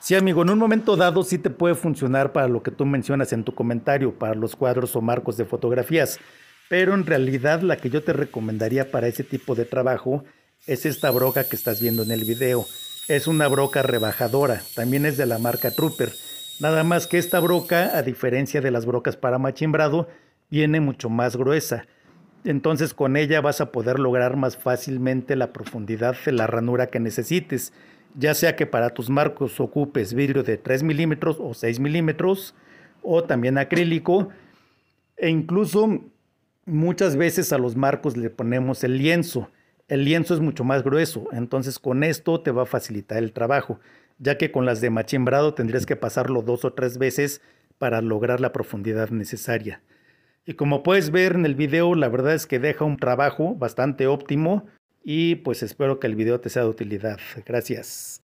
Sí, amigo, en un momento dado sí te puede funcionar para lo que tú mencionas en tu comentario, para los cuadros o marcos de fotografías, pero en realidad la que yo te recomendaría para ese tipo de trabajo es esta broca que estás viendo en el video. Es una broca rebajadora, también es de la marca Trooper. Nada más que esta broca, a diferencia de las brocas para machimbrado, viene mucho más gruesa. Entonces con ella vas a poder lograr más fácilmente la profundidad de la ranura que necesites ya sea que para tus marcos ocupes vidrio de 3 milímetros o 6 milímetros o también acrílico e incluso muchas veces a los marcos le ponemos el lienzo. El lienzo es mucho más grueso, entonces con esto te va a facilitar el trabajo, ya que con las de machimbrado tendrías que pasarlo dos o tres veces para lograr la profundidad necesaria. Y como puedes ver en el video, la verdad es que deja un trabajo bastante óptimo y pues espero que el video te sea de utilidad. Gracias.